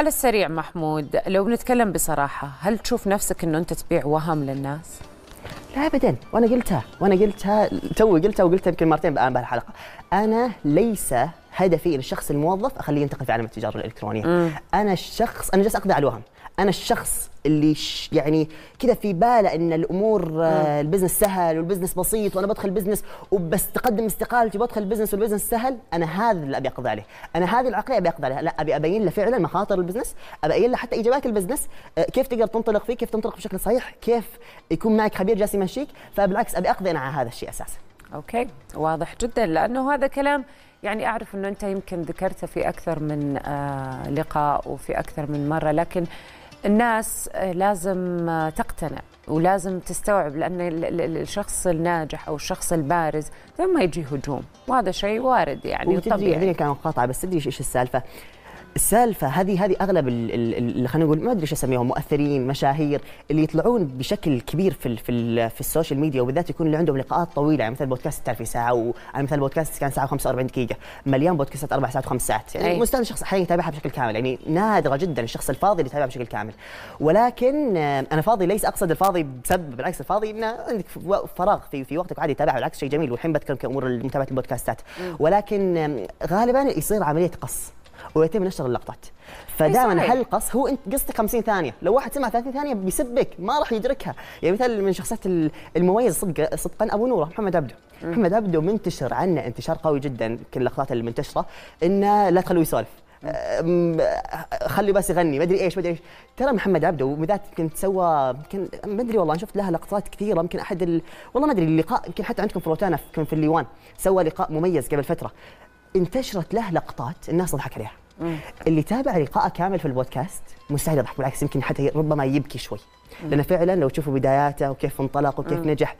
على السريع محمود لو بنتكلم بصراحه هل تشوف نفسك انه انت تبيع وهم للناس لا ابدا وانا قلتها وانا قلتها توي قلتها وقلتها يمكن مرتين الان بهالحلقه انا ليس هدفي للشخص الموظف اخليه ينتقل في عالم التجاره الالكترونيه مم. انا الشخص انا جالس اقضي على الوهم انا الشخص اللي يعني كذا في باله ان الامور آه، البزنس سهل والبزنس بسيط وانا بدخل بزنس وبس تقدم استقالتي وبدخل بزنس والبزنس سهل انا هذا اللي ابي اقضي عليه انا هذه العقليه ابي اقضي عليها لا ابي ابين له فعلا مخاطر البزنس ابين له حتى ايجابيات البزنس آه، كيف تقدر تنطلق فيه كيف تنطلق بشكل صحيح كيف يكون معك خبير جالس يمشيك فبالعكس ابي اقضي انا على هذا الشيء اساسا اوكي واضح جدا لانه هذا كلام يعني اعرف انه انت يمكن ذكرته في اكثر من آه، لقاء وفي اكثر من مره لكن الناس لازم تقتنع ولازم تستوعب لان الشخص الناجح او الشخص البارز لما يجي هجوم وهذا شيء وارد يعني طبيعي كان قاطعه بس تدري ايش السالفه سالفه هذه هذه اغلب اللي خلينا نقول ما ادري ايش اسميهم مؤثرين مشاهير اللي يطلعون بشكل كبير في الـ في, الـ في السوشيال ميديا وبالذات يكون اللي عندهم لقاءات طويله يعني مثل بودكاست تعرفي ساعه وعلى يعني مثل بودكاست كان ساعه 45 دقيقه مليان بودكاستات اربع ساعات وخمس ساعات يعني أيه. مستحيل الشخص حاليا يتابعها بشكل كامل يعني نادره جدا الشخص الفاضي اللي يتابعها بشكل كامل ولكن آه، انا فاضي ليس اقصد الفاضي بسبب بالعكس الفاضي انه عندك فراغ في في وقتك عادي تتابعها بالعكس شيء جميل والحين بتكلم كامور متابعه البودكاستات ولكن غالبا يصير عمليه قص ويتم نشر اللقطات فدائما هالقص هو انت قصتك 50 ثانيه لو واحد سمع 30 ثانيه بيسبك ما راح يدركها يعني مثال من شخصيات المميز صدق صدقا ابو نوره محمد عبده محمد عبده منتشر عنه انتشار قوي جدا كل اللقطات اللي منتشره انه لا تخلوه يسولف خلي بس يغني ما ادري ايش ما ادري ايش ترى محمد عبده وبذات يمكن سوى يمكن ما ادري والله انا شفت لها لقطات كثيره يمكن احد ال... والله ما ادري اللقاء يمكن حتى عندكم في روتانا في الليوان سوى لقاء مميز قبل فتره انتشرت له لقطات الناس تضحك عليها اللي تابع لقاءه كامل في البودكاست مستحيل يضحك بالعكس يمكن حتى ربما يبكي شوي لانه فعلا لو تشوفوا بداياته وكيف انطلق وكيف نجح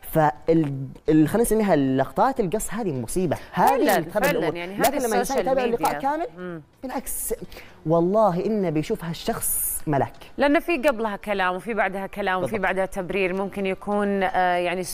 فال خلينا نسميها اللقطات القص هذه مصيبه هذه فعلا الامور يعني لكن لما يتابع اللقاء كامل بالعكس والله انه بيشوف هالشخص ملاك لانه في قبلها كلام وفي بعدها كلام وفي بعدها تبرير ممكن يكون آه، يعني